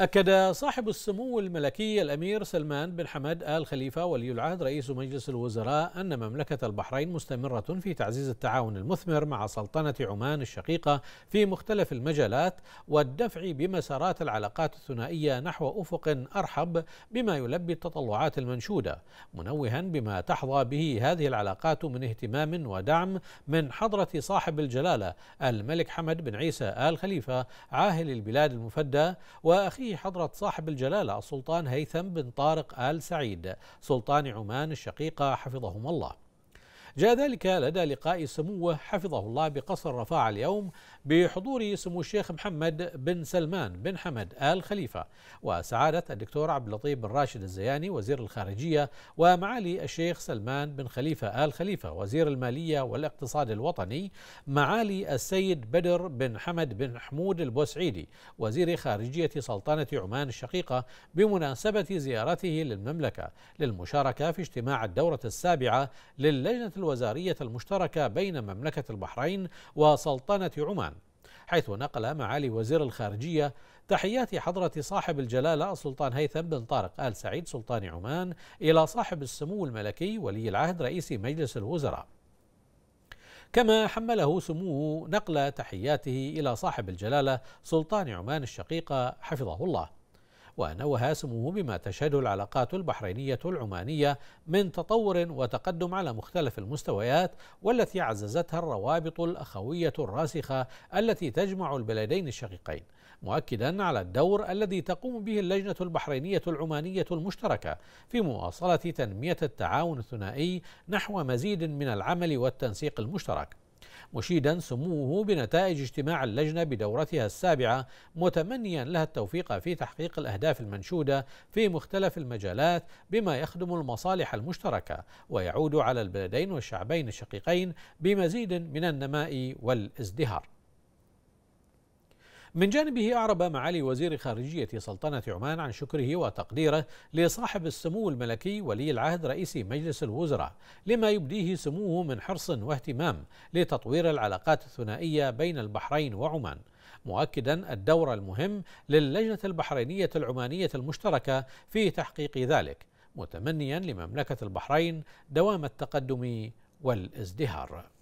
أكد صاحب السمو الملكي الأمير سلمان بن حمد آل خليفة ولي العهد رئيس مجلس الوزراء أن مملكة البحرين مستمرة في تعزيز التعاون المثمر مع سلطنة عمان الشقيقة في مختلف المجالات والدفع بمسارات العلاقات الثنائية نحو أفق أرحب بما يلبي التطلعات المنشودة منوها بما تحظى به هذه العلاقات من اهتمام ودعم من حضرة صاحب الجلالة الملك حمد بن عيسى آل خليفة عاهل البلاد المفدى وأخي هذه حضرة صاحب الجلالة السلطان هيثم بن طارق آل سعيد سلطان عمان الشقيقة حفظهم الله جاء ذلك لدى لقاء سموه حفظه الله بقصر رفاع اليوم بحضور سمو الشيخ محمد بن سلمان بن حمد آل خليفة وسعادة الدكتور عبد اللطيف بن راشد الزياني وزير الخارجية ومعالي الشيخ سلمان بن خليفة آل خليفة وزير المالية والاقتصاد الوطني معالي السيد بدر بن حمد بن حمود البوسعيدي وزير خارجية سلطنة عمان الشقيقة بمناسبة زيارته للمملكة للمشاركة في اجتماع الدورة السابعة للجنة الوزارية المشتركة بين مملكة البحرين وسلطنة عمان حيث نقل معالي وزير الخارجية تحيات حضرة صاحب الجلالة السلطان هيثم بن طارق آل سعيد سلطان عمان إلى صاحب السمو الملكي ولي العهد رئيس مجلس الوزراء كما حمله سموه نقل تحياته إلى صاحب الجلالة سلطان عمان الشقيقة حفظه الله ونوه سموه بما تشهده العلاقات البحرينية العمانية من تطور وتقدم على مختلف المستويات والتي عززتها الروابط الأخوية الراسخة التي تجمع البلدين الشقيقين مؤكدا على الدور الذي تقوم به اللجنة البحرينية العمانية المشتركة في مواصلة تنمية التعاون الثنائي نحو مزيد من العمل والتنسيق المشترك مشيدا سموه بنتائج اجتماع اللجنة بدورتها السابعة متمنيا لها التوفيق في تحقيق الأهداف المنشودة في مختلف المجالات بما يخدم المصالح المشتركة ويعود على البلدين والشعبين الشقيقين بمزيد من النماء والازدهار من جانبه أعرب معالي وزير خارجية سلطنة عمان عن شكره وتقديره لصاحب السمو الملكي ولي العهد رئيس مجلس الوزراء لما يبديه سموه من حرص واهتمام لتطوير العلاقات الثنائية بين البحرين وعمان مؤكدا الدور المهم للجنة البحرينية العمانية المشتركة في تحقيق ذلك متمنيا لمملكة البحرين دوام التقدم والازدهار